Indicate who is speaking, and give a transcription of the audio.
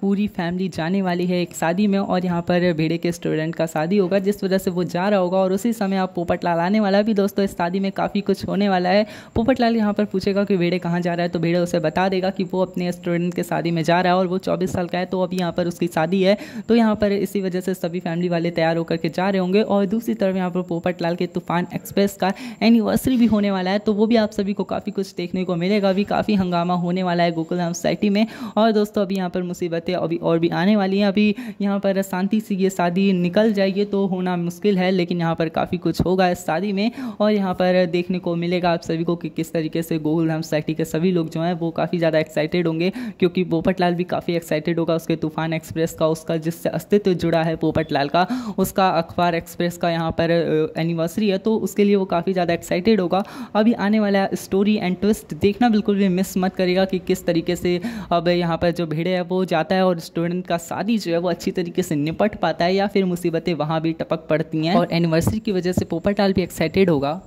Speaker 1: पूरी फैमिली जाने वाली है एक शादी में और यहाँ पर भेड़े के स्टूडेंट का शादी होगा जिस वजह से वो जा रहा होगा और उसी समय आप पोपटलाल आने वाला भी दोस्तों इस शादी में काफ़ी कुछ होने वाला है पोपटलाल यहाँ पर पूछेगा कि भेड़े कहाँ जा रहा है तो भेड़े उसे बता देगा कि वो अपने स्टूडेंट के शादी में जा रहा है और वो चौबीस साल का है तो अभी यहाँ पर उसकी शादी है तो यहाँ पर इसी वजह से सभी फैमिली वाले तैयार होकर के जा रहे होंगे और दूसरी तरफ यहाँ पर पोपटलाल के तूफान एक्सप्रेस का एनिवर्सरी भी होने वाला है तो वो भी आप सभी को काफ़ी कुछ देखने को मिलेगा अभी काफ़ी हंगामा होने वाला है गोकुल सोसाइटी में और दोस्तों अभी यहाँ पर मुसीबत ज़रूरतें अभी और भी आने वाली हैं अभी यहाँ पर शांति से ये शादी निकल जाएगी तो होना मुश्किल है लेकिन यहाँ पर काफ़ी कुछ होगा इस शादी में और यहाँ पर देखने को मिलेगा आप सभी को कि किस तरीके से गोकुल सोसाइटी के सभी लोग जो हैं वो काफ़ी ज़्यादा एक्साइटेड होंगे क्योंकि पोपटलाल भी काफ़ी एक्साइटेड होगा उसके तूफान एक्सप्रेस का उसका जिससे अस्तित्व जुड़ा है पोपटलाल का उसका अखबार एक्सप्रेस का यहाँ पर एनिवर्सरी है तो उसके लिए वो काफ़ी ज़्यादा एक्साइटेड होगा अभी आने वाला स्टोरी एंड ट्विस्ट देखना बिल्कुल भी मिस मत करेगा कि किस तरीके से अब यहाँ पर जो भीड़े है वो जाते पाता है और स्टूडेंट का शादी जो है वो अच्छी तरीके से निपट पाता है या फिर मुसीबतें वहाँ भी टपक पड़ती हैं और एनिवर्सरी की वजह से पोपटाल भी एक्साइटेड होगा